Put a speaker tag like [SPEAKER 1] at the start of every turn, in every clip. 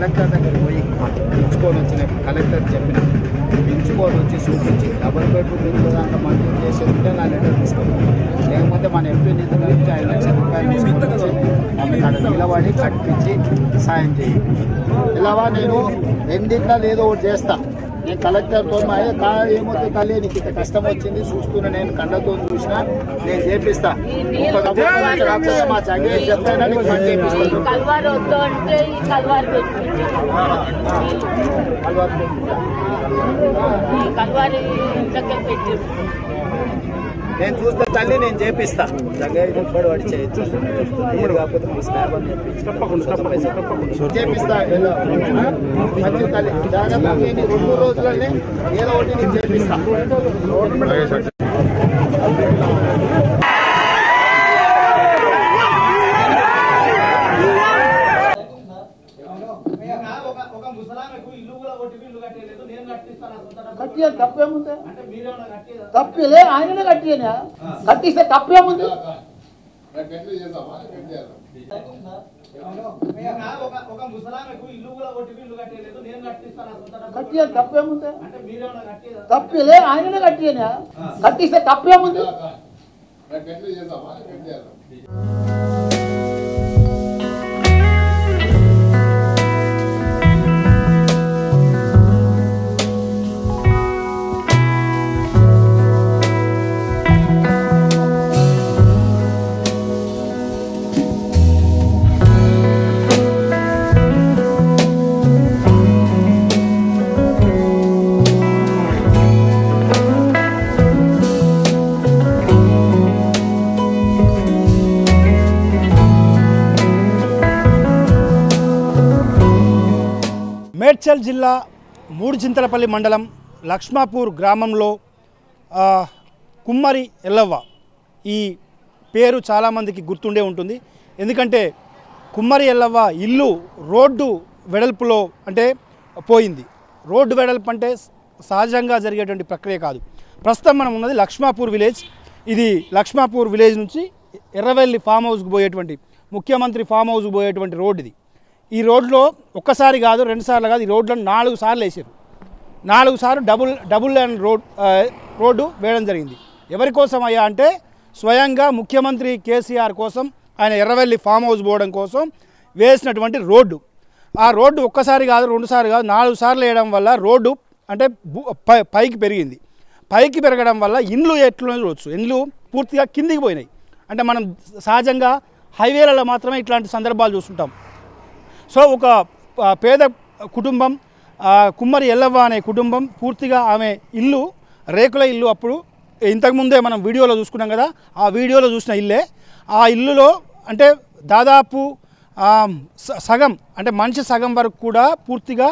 [SPEAKER 1] Collector దగ్గర పోయి పెంచుకొని వచ్చిన కలెక్టర్ చెప్పిన పెంచుకొని వచ్చి చూపించి డబల్ బెడ్రూమ్ ఇంట్లో దాంట్లో మంజూరు చేసి ఉంటే నా లెటర్ తీసుకోవాలి లేకపోతే మన ఎంపీ నిధుల నుంచి
[SPEAKER 2] ఐదు లక్షల రూపాయలు తీసుకొని అక్కడ నిలబడి కట్టించి సాయం చేయాలి ఇలావా నేను రెండింట్లో ఏదో ఒకటి చేస్తాను నేను కలెక్టర్తో మా ఏమొద్దు తల్లి నీకు ఇంత కష్టం వచ్చింది చూస్తున్నా నేను కళ్ళతో చూసిన నేను చేపిస్తా మా చంగేసి చెప్తాను
[SPEAKER 1] నేను చూస్తే తల్లి నేను చేపిస్తాను చేయొచ్చు కాకపోతే చేపిస్తా
[SPEAKER 2] తల్లి రెండు రోజులనే ఏదో ఒకటి నేను కట్టియా తప్పేముంది
[SPEAKER 1] తప్పిలే ఆయననే కట్టియనా
[SPEAKER 2] కట్టిస్తే తప్పేముంది
[SPEAKER 1] కట్టియా తప్పేముంది తప్పిలే ఆయననే కట్టియనా
[SPEAKER 2] కట్టిస్తే తప్పేముంది
[SPEAKER 1] మేడ్చల్ జిల్లా మూడుచింతలపల్లి మండలం లక్ష్మాపూర్ గ్రామంలో కుమ్మరి ఎల్లవ్వ ఈ పేరు చాలామందికి గుర్తుండే ఉంటుంది ఎందుకంటే కుమ్మరి ఎల్లవ్వ ఇల్లు రోడ్డు వెడల్పులో అంటే పోయింది రోడ్డు వెడల్పు అంటే సహజంగా జరిగేటువంటి ప్రక్రియ కాదు ప్రస్తుతం మనం ఉన్నది లక్ష్మాపూర్ విలేజ్ ఇది లక్ష్మాపూర్ విలేజ్ నుంచి ఎర్రవెల్లి ఫామ్ హౌస్కి పోయేటువంటి ముఖ్యమంత్రి ఫామ్ హౌస్కి పోయేటువంటి రోడ్ ఇది ఈ రోడ్లో ఒక్కసారి కాదు రెండు సార్లు కాదు ఈ రోడ్లను నాలుగు సార్లు వేసారు నాలుగు సార్లు double double line road road వేయడం జరిగింది ఎవరి కోసం అయ్యా అంటే స్వయంగా ముఖ్యమంత్రి కేసీఆర్ కోసం ఆయన ఎర్రవెల్లి ఫామ్ హౌస్ పోవడం కోసం వేసినటువంటి రోడ్డు ఆ రోడ్డు ఒక్కసారి కాదు రెండుసార్లు కాదు నాలుగు సార్లు వేయడం వల్ల రోడ్డు అంటే పైకి పెరిగింది పైకి పెరగడం వల్ల ఇండ్లు ఎట్లా చూడవచ్చు ఇండ్లు పూర్తిగా కిందికి పోయినాయి అంటే మనం సహజంగా హైవేలలో మాత్రమే ఇట్లాంటి సందర్భాలు చూస్తుంటాం సో ఒక పేద కుటుంబం కుమ్మరి ఎల్లవ్వ అనే కుటుంబం పూర్తిగా ఆమె ఇల్లు రేకుల ఇల్లు అప్పుడు ఇంతకుముందే మనం వీడియోలో చూసుకున్నాం కదా ఆ వీడియోలో చూసిన ఇల్లే ఆ ఇల్లులో అంటే దాదాపు సగం అంటే మనిషి సగం వరకు కూడా పూర్తిగా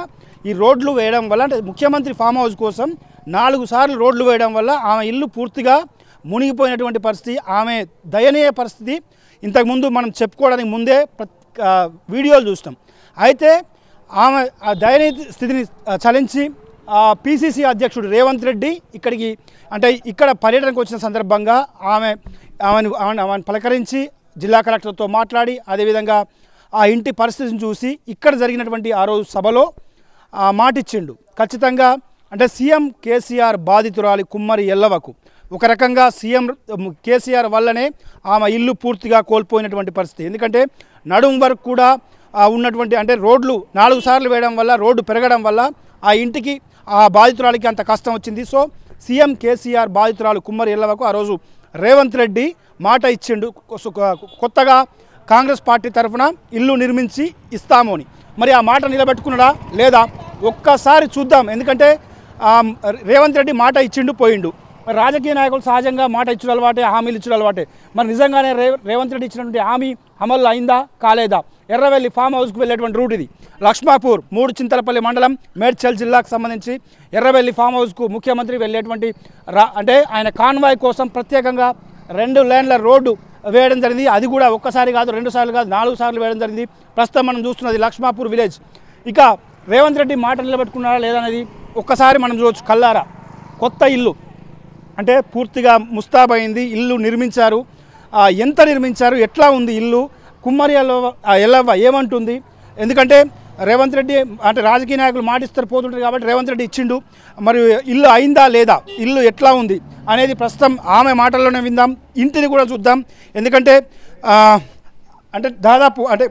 [SPEAKER 1] ఈ రోడ్లు వేయడం వల్ల అంటే ముఖ్యమంత్రి ఫామ్ హౌస్ కోసం నాలుగు సార్లు రోడ్లు వేయడం వల్ల ఆమె ఇల్లు పూర్తిగా మునిగిపోయినటువంటి పరిస్థితి ఆమె దయనీయ పరిస్థితి ఇంతకుముందు మనం చెప్పుకోవడానికి ముందే వీడియోలు చూస్తాం అయితే ఆమె ఆ దయనీయ స్థితిని చలించి పిసిసి అధ్యక్షుడు రేవంత్ రెడ్డి ఇక్కడికి అంటే ఇక్కడ పర్యటనకు వచ్చిన సందర్భంగా ఆమె ఆమెను ఆమెను పలకరించి జిల్లా కలెక్టర్తో మాట్లాడి అదేవిధంగా ఆ ఇంటి పరిస్థితిని చూసి ఇక్కడ జరిగినటువంటి ఆ రోజు సభలో మాటిచ్చిండు ఖచ్చితంగా అంటే సీఎం కేసీఆర్ బాధితురాలి కుమ్మరి ఎల్లవకు ఒక రకంగా సీఎం కేసీఆర్ వల్లనే ఆమె ఇల్లు పూర్తిగా కోల్పోయినటువంటి పరిస్థితి ఎందుకంటే నడుం వరకు కూడా ఉన్నటువంటి అంటే రోడ్లు నాలుగు సార్లు వేయడం వల్ల రోడ్డు పెరగడం వల్ల ఆ ఇంటికి ఆ బాధితురాలికి అంత కష్టం వచ్చింది సో సీఎం కేసీఆర్ బాధితురాలు కుమ్మరి ఎల్లవకు ఆ రోజు రేవంత్ రెడ్డి మాట ఇచ్చిండు కొత్తగా కాంగ్రెస్ పార్టీ తరఫున ఇల్లు నిర్మించి ఇస్తాము అని మరి ఆ మాట నిలబెట్టుకున్నాడా లేదా ఒక్కసారి చూద్దాం ఎందుకంటే రేవంత్ రెడ్డి మాట ఇచ్చిండు పోయిండు మరి రాజకీయ నాయకులు సహజంగా మాట ఇచ్చుడు అలవాటే హామీలు ఇచ్చుడు అలవాటే మరి నిజంగానే రేవంత్ రెడ్డి ఇచ్చినటువంటి హామీ అమలు అయిందా కాలేదా ఎర్రవెల్లి ఫామ్ హౌస్కు వెళ్ళేటువంటి రూట్ ఇది లక్ష్మాపూర్ మూడు చింతలపల్లి మండలం మేడ్చల్ జిల్లాకు సంబంధించి ఎర్రవెల్లి ఫామ్ హౌస్కు ముఖ్యమంత్రి వెళ్ళేటువంటి అంటే ఆయన కాన్వాయ్ కోసం ప్రత్యేకంగా రెండు లేన్ల రోడ్డు వేయడం జరిగింది అది కూడా ఒక్కసారి కాదు రెండు సార్లు కాదు నాలుగు సార్లు వేయడం జరిగింది ప్రస్తుతం మనం చూస్తున్నది లక్ష్మాపూర్ విలేజ్ ఇక రేవంత్ రెడ్డి మాట నిలబెట్టుకున్నారా లేదనేది ఒక్కసారి మనం చూడవచ్చు కల్లారా కొత్త ఇల్లు అంటే పూర్తిగా అయింది ఇల్లు నిర్మించారు ఎంత నిర్మించారు ఎట్లా ఉంది ఇల్లు కుమ్మరి ఎల్లవ్వ ఏమంటుంది ఎందుకంటే రేవంత్ రెడ్డి అంటే రాజకీయ నాయకులు మాటిస్తారు పోతుంటారు కాబట్టి రేవంత్ రెడ్డి ఇచ్చిండు మరియు ఇల్లు అయిందా లేదా ఇల్లు ఎట్లా ఉంది అనేది ప్రస్తుతం ఆమె మాటల్లోనే విందాం ఇంటిని కూడా చూద్దాం ఎందుకంటే అంటే దాదాపు అంటే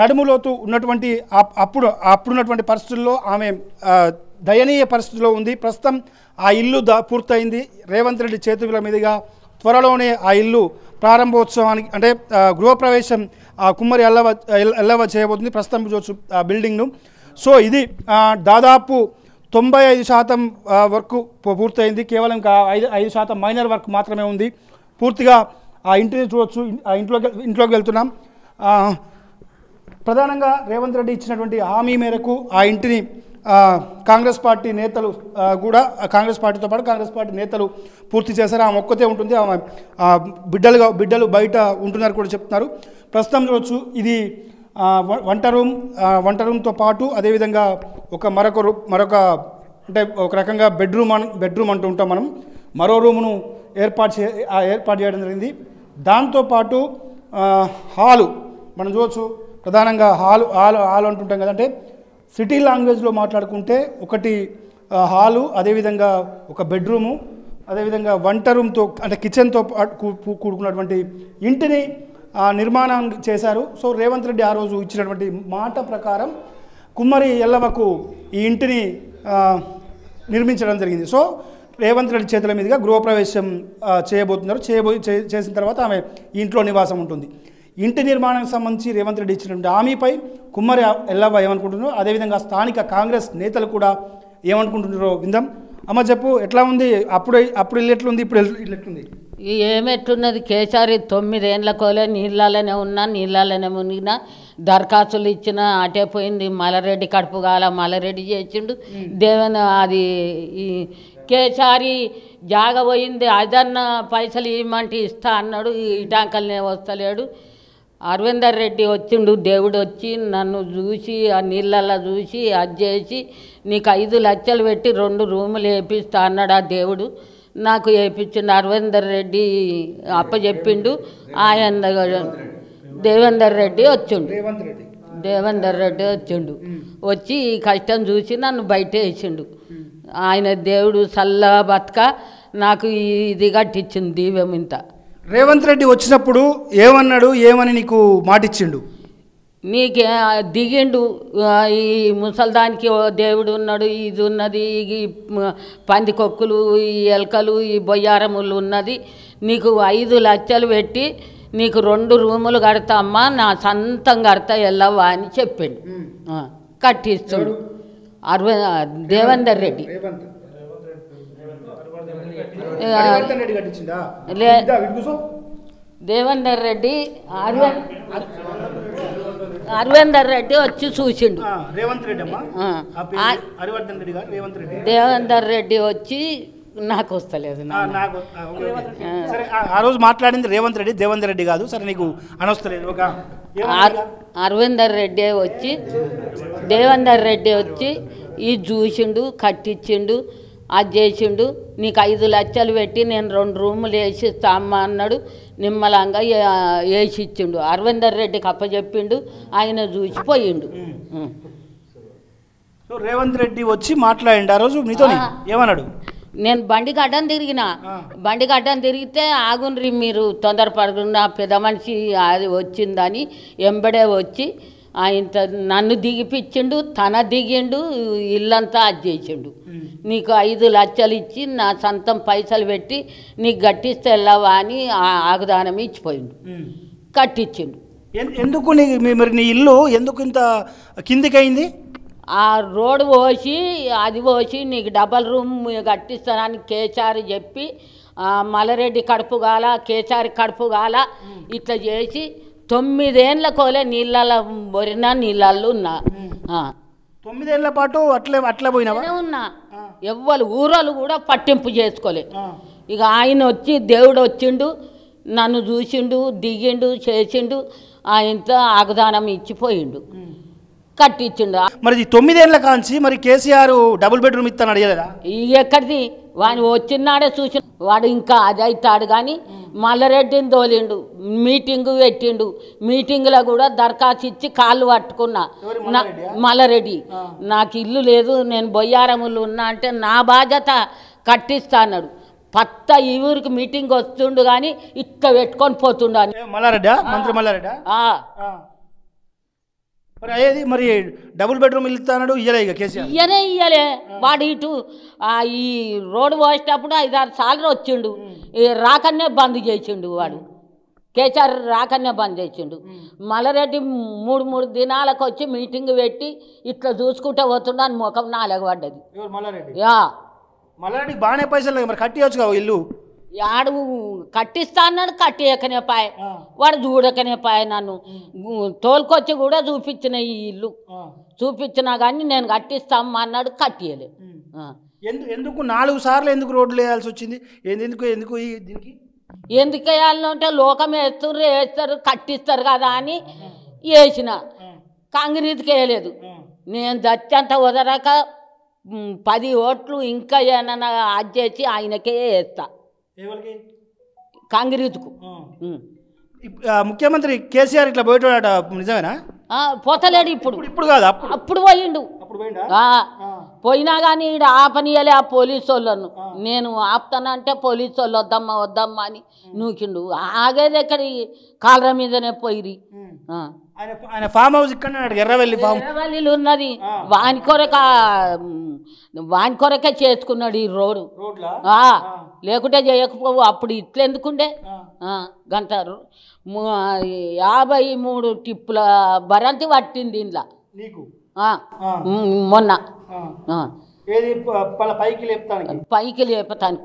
[SPEAKER 1] నడుములోతు ఉన్నటువంటి అప్పుడు అప్పుడున్నటువంటి పరిస్థితుల్లో ఆమె దయనీయ పరిస్థితిలో ఉంది ప్రస్తుతం ఆ ఇల్లు దా పూర్తయింది రేవంత్ రెడ్డి చేతుల మీదుగా త్వరలోనే ఆ ఇల్లు ప్రారంభోత్సవానికి అంటే గృహప్రవేశం ఆ కుమ్మరి ఎల్లవ ఎల్లవ చేయబోతుంది ప్రస్తుతం చూడొచ్చు ఆ బిల్డింగ్ను సో ఇది దాదాపు తొంభై ఐదు శాతం వర్క్ పూర్తయింది కేవలం ఐదు ఐదు శాతం మైనర్ వర్క్ మాత్రమే ఉంది పూర్తిగా ఆ ఇంటిని చూడొచ్చు ఆ ఇంట్లోకి ఇంట్లోకి వెళ్తున్నాం ప్రధానంగా రేవంత్ రెడ్డి ఇచ్చినటువంటి హామీ మేరకు ఆ ఇంటిని కాంగ్రెస్ పార్టీ నేతలు కూడా కాంగ్రెస్ పార్టీతో పాటు కాంగ్రెస్ పార్టీ నేతలు పూర్తి చేశారు ఆమె ఒక్కతే ఉంటుంది ఆమె బిడ్డలుగా బిడ్డలు బయట ఉంటున్నారు కూడా చెప్తున్నారు ప్రస్తుతం చూడొచ్చు ఇది వంట రూమ్ వంట రూమ్తో పాటు అదేవిధంగా ఒక మరొక మరొక అంటే ఒక రకంగా బెడ్రూమ్ బెడ్రూమ్ అంటూ ఉంటాం మనం మరో రూమును ఏర్పాటు చే ఏర్పాటు చేయడం జరిగింది దాంతోపాటు హాలు మనం చూడొచ్చు ప్రధానంగా హాలు హాలు హాల్ అంటుంటాం కదంటే సిటీ లాంగ్వేజ్లో మాట్లాడుకుంటే ఒకటి హాలు అదేవిధంగా ఒక బెడ్రూము అదేవిధంగా వంట రూమ్తో అంటే కిచెన్తో కూడుకున్నటువంటి ఇంటిని నిర్మాణం చేశారు సో రేవంత్ రెడ్డి ఆ రోజు ఇచ్చినటువంటి మాట ప్రకారం కుమ్మరి ఎల్లవకు ఈ ఇంటిని నిర్మించడం జరిగింది సో రేవంత్ రెడ్డి చేతుల మీదుగా గృహప్రవేశం చేయబోతున్నారు చేయబో చేసిన తర్వాత ఆమె ఇంట్లో నివాసం ఉంటుంది ఇంటి నిర్మాణానికి సంబంధించి రేవంత్ రెడ్డి ఇచ్చినటువంటి హామీపై కుమ్మరి ఎల్లవ్వ ఏమనుకుంటున్నారో అదేవిధంగా స్థానిక కాంగ్రెస్ నేతలు కూడా ఏమనుకుంటున్నారో విందాం అమ్మ చెప్పు ఎట్లా ఉంది అప్పుడు అప్పుడు ఎట్లుంది ఇప్పుడు
[SPEAKER 2] ఎట్లుంది
[SPEAKER 3] ఏమెట్లున్నది కేసారి తొమ్మిదేండ్ల కోలే నీళ్ళలోనే ఉన్నా నీళ్ళలోనే మునిగినా దరఖాస్తులు ఇచ్చిన అటే పోయింది మలరెడ్డి కడుపు కాల మలరెడ్డి చేసిండు దేవన్ అది ఈ కేసారి జాగ పోయింది అదన్న పైసలు ఇవ్వమంటే ఇస్తా అన్నాడు ఇటాంకల్నే వస్తలేడు అరవిందర్ రెడ్డి వచ్చిండు దేవుడు వచ్చి నన్ను చూసి ఆ నీళ్ళల్లో చూసి అది చేసి నీకు ఐదు లక్షలు పెట్టి రెండు రూములు వేపిస్తా అన్నాడు ఆ దేవుడు నాకు వేయించిండు అరవిందర్ రెడ్డి అప్పచెప్పిండు ఆయన దేవేందర్ రెడ్డి వచ్చిండు దేవేందర్ రెడ్డి వచ్చిండు వచ్చి ఈ కష్టం చూసి నన్ను బయట వేసిండు ఆయన దేవుడు చల్ల బతక నాకు ఇది కట్టించింది దీవెం ఇంత
[SPEAKER 1] రేవంత్ రెడ్డి వచ్చినప్పుడు ఏమన్నాడు ఏమని నీకు మాటిచ్చిండు
[SPEAKER 3] మీకు దిగిండు ఈ ముసల్దానికి దేవుడు ఉన్నాడు ఇది ఉన్నది ఈ పందికొక్కులు ఈ ఎలకలు ఈ బొయ్యారములు ఉన్నది నీకు ఐదు లక్షలు పెట్టి నీకు రెండు రూములు కడతా అమ్మా నా సొంతం కడతా వెళ్ళవా అని చెప్పిండు కట్టిస్తాడు అరవై దేవేందర్ రెడ్డి దేవేందర్ రెడ్డి అరవిందర్ రెడ్డి వచ్చి చూసిండు రేవంత్ రెడ్డి
[SPEAKER 1] రెడ్డి రేవంత్ రెడ్డి దేవేందర్
[SPEAKER 3] రెడ్డి వచ్చి
[SPEAKER 1] నాకు వస్తలేదు నాకు ఆ రోజు మాట్లాడింది రేవంత్ రెడ్డి దేవేందర్ రెడ్డి కాదు సరే నీకు అనొస్తలేదు ఒక
[SPEAKER 3] అరవిందర్ రెడ్డి వచ్చి దేవేందర్ రెడ్డి వచ్చి ఈ చూసిండు కట్టించిండు అది చేసిండు నీకు ఐదు లక్షలు పెట్టి నేను రెండు రూములు వేసి అమ్మ అన్నాడు నిమ్మలంగా వేసిచ్చిండు అరవిందర్ రెడ్డికి చెప్పిండు ఆయన చూసిపోయిండు
[SPEAKER 1] రేవంత్ రెడ్డి వచ్చి మాట్లాడి ఆ రోజు మీతో ఏమన్నాడు
[SPEAKER 3] నేను బండి గడ్డం తిరిగిన బండి గడ్డం తిరిగితే ఆగుండ్రి మీరు తొందరపడకుండా పెద్ద మనిషి అది వచ్చిందని ఎంబడే వచ్చి ఆయన నన్ను దిగిపించిండు తన దిగిండు ఇల్లంతా అది చేసిండు నీకు ఐదు లక్షలు ఇచ్చి నా సొంతం పైసలు పెట్టి నీకు గట్టిస్తే వెళ్ళావా అని ఆగుదానం ఇచ్చిపోయిండు కట్టించిండు
[SPEAKER 1] ఎందుకు మరి నీ ఇల్లు ఎందుకు ఇంత కిందికైంది
[SPEAKER 3] ఆ రోడ్డు పోసి అది పోసి నీకు డబల్ రూమ్ కట్టిస్తానని కేసార్ చెప్పి మల్లరెడ్డి కడుపు కాల కేసారి కడుపు కాల ఇట్లా చేసి తొమ్మిదేళ్ళ కోలే నీళ్ళ బొరిన నీళ్ళల్లో ఉన్నా తొమ్మిదేళ్ల పాటు అట్లే అట్లా పోయినా ఉన్నా ఎవ్వరు ఊరలు కూడా పట్టింపు చేసుకోలే ఇక ఆయన వచ్చి దేవుడు వచ్చిండు నన్ను చూసిండు దిగిండు చేసిండు ఆయనతో ఆగదానం ఇచ్చిపోయిండు కట్టించిండు మరి
[SPEAKER 1] తొమ్మిదేళ్ల కాంచి మరి కేసీఆర్ డబుల్ బెడ్రూమ్ ఇస్తాను అడిగలేదా
[SPEAKER 3] ఎక్కడిది వాడిని వచ్చినాడే చూసి వాడు ఇంకా అదైతాడు కానీ మల్లరెడ్డిని తోలిండు మీటింగ్ పెట్టిండు మీటింగ్లో కూడా దరఖాస్తు ఇచ్చి కాళ్ళు పట్టుకున్నా మల్లరెడ్డి నాకు ఇల్లు లేదు నేను బొయ్యారములు ఉన్నా అంటే నా బాధ్యత కట్టిస్తా అన్నాడు పత్త ఈ ఊరికి మీటింగ్ వస్తుండు కానీ ఇక్క పెట్టుకొని పోతుండు మల్లారెడ్డా మంత్రి మల్లారెడ్డా
[SPEAKER 1] మరి అయ్యేది మరి డబుల్ బెడ్రూమ్ ఇస్తాడు ఇయ్యలే ఇక కేసీఆర్
[SPEAKER 3] ఇయ్యనే ఇయ్యలే వాడు ఇటు ఈ రోడ్డు పోసేటప్పుడు ఐదారు సార్లు వచ్చిండు రాకనే బంద్ చేసిండు వాడు కేసీఆర్ రాకనే బంద్ చేసిండు మల్లరెడ్డి మూడు మూడు దినాలకు వచ్చి మీటింగ్ పెట్టి ఇట్లా చూసుకుంటే పోతుండ ముఖం నాలుగు పడ్డది
[SPEAKER 1] మల్లారెడ్డి మల్లారెడ్డి బాగానే పైసలు మరి కావు ఇల్లు
[SPEAKER 3] ఆడు కట్టిస్తా అన్నాడు కట్టేయకనే పాయ వాడు చూడకనే పాయ నన్ను తోలుకొచ్చి కూడా చూపించిన ఈ ఇల్లు చూపించినా కానీ నేను కట్టిస్తామ్మా అన్నాడు కట్టేయలేదు
[SPEAKER 1] ఎందుకు నాలుగు సార్లు ఎందుకు రోడ్లు వేయాల్సి వచ్చింది ఎందుకు ఎందుకు దీనికి
[SPEAKER 3] ఎందుకు అంటే లోకం వేస్తారు వేస్తారు కట్టిస్తారు కదా అని వేసిన కాంగ్రీట్కి వేయలేదు నేను దత్యంత వదరక పది ఓట్లు ఇంకా ఏమైనా అది చేసి ఆయనకే వేస్తా కాంగ్రీత్కు
[SPEAKER 1] ముఖ్యమంత్రి కేసీఆర్ ఇట్లా పోయేటోడట నిజమేనా
[SPEAKER 3] పోతలేడు ఇప్పుడు ఇప్పుడు కాదు అప్పుడు పోయిండు పోయినా కానీ ఈడ ఆపనియలే ఆ పోలీసు వాళ్ళను నేను ఆపుతానంటే పోలీసు వాళ్ళు వద్దమ్మా వద్దమ్మా అని నూకిండు ఆగేది ఎక్కడి కాలర మీదనే పోయిరి ఆయన ఫామ్ హౌస్ ఇక్కడ ఎర్రవల్లి ఫామ్ ఎర్రవల్లిలో ఉన్నది వాని కొరక వాని కొరకే చేసుకున్నాడు ఈ రోడ్డు లేకుంటే చేయకపోవు అప్పుడు ఇట్లా ఎందుకుండే గంట యాభై మూడు టిప్పుల బరంతి పట్టింది ఇంట్లో మొన్న
[SPEAKER 1] పైకి లేపుతాను
[SPEAKER 3] పైకి లేపుతాను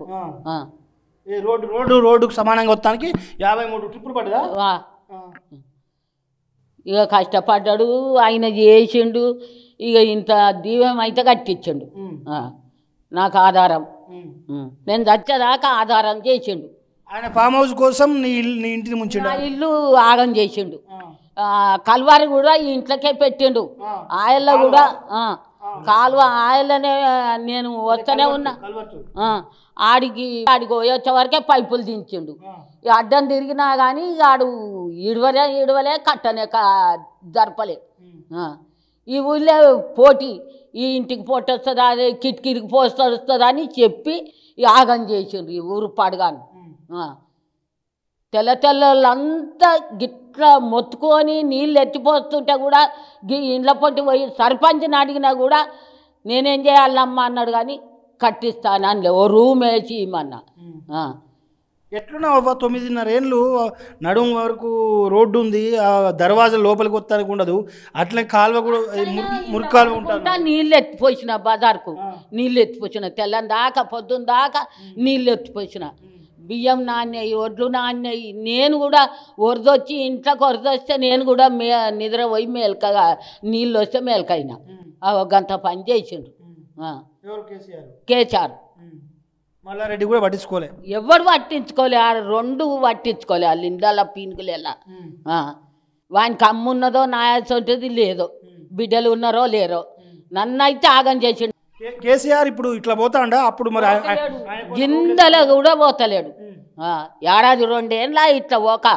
[SPEAKER 1] రోడ్డు రోడ్డు రోడ్డుకు సమానంగా వస్తానికి యాభై మూడు టిప్పులు పడ్డదా
[SPEAKER 3] ఇక కష్టపడ్డాడు ఆయన చేసిండు ఇక ఇంత దీవెం అయితే కట్టించండు నాకు ఆధారం నేను చచ్చేదాకా ఆధారం చేసిండు ఆయన ఫామ్ హౌస్ కోసం నీ నీ ఇంటిని ముంచిండు ఇల్లు ఆగం చేసిండు కల్వారి కూడా ఈ ఇంట్లోకే పెట్టిండు ఆయల్లో కూడా కాలువ ఆయలనే నేను వస్తూనే ఉన్నా ఆడికి ఆడికి పోయొచ్చే వరకే పైపులు దించిండు అడ్డం తిరిగినా కానీ ఆడు ఇడవలే ఇడవలే కట్టనే జరపలే ఈ ఊళ్ళో పోటీ ఈ ఇంటికి పొట్టొస్తుందా అదే కిటికీకి పోస్తొస్తుందా అని చెప్పి యాగం చేసిండు ఈ ఊరు పడగాను తెల్ల తెల్లంతా గిట్లా మొత్తుకొని నీళ్ళు ఎత్తిపోతుంటే కూడా గీ ఇండ్ల పొంటి పోయి సర్పంచ్ని అడిగినా కూడా నేనేం చేయాలమ్మా అన్నాడు కానీ అని ఓ రూమ్ వేసి ఇమ్మన్నా
[SPEAKER 1] ఎట్లున్నావు తొమ్మిదిన్నర ఏళ్ళు నడుము వరకు రోడ్డు ఉంది దర్వాజా లోపలికి వస్తానికి ఉండదు అట్లే కాలువ కూడా మురికాలు
[SPEAKER 3] ఉంటా నీళ్ళు ఎత్తిపోసిన బజార్కు నీళ్ళు ఎత్తిపోసిన తెల్లని దాకా పొద్దున్న దాకా నీళ్ళు ఎత్తిపోసిన బియ్యం నాణ్యాయి ఒడ్లు నాణ్యాయి నేను కూడా వరదొచ్చి ఇంట్లోకి ఒరదొస్తే నేను కూడా మే నిద్రపోయి మేలుక నీళ్ళు వస్తే మేల్కైనా గంత పని చేసిండ్రు కేసీఆర్
[SPEAKER 1] మల్లారెడ్డి కూడా పట్టించుకోలే
[SPEAKER 3] ఎవరు పట్టించుకోలే ఆ రెండు పట్టించుకోలే వాళ్ళు ఇందాల పీనుకులు ఎలా వానికి అమ్మున్నదో నాయాల్సి ఉంటుంది లేదో బిడ్డలు ఉన్నారో లేరో నన్ను అయితే ఆగం చేసిండు
[SPEAKER 1] కేసీఆర్ ఇప్పుడు ఇట్లా పోతాడా అప్పుడు మరి
[SPEAKER 3] గిందెలో కూడా పోతలేడు ఏడాది రెండేళ్ళ ఇట్లా పోక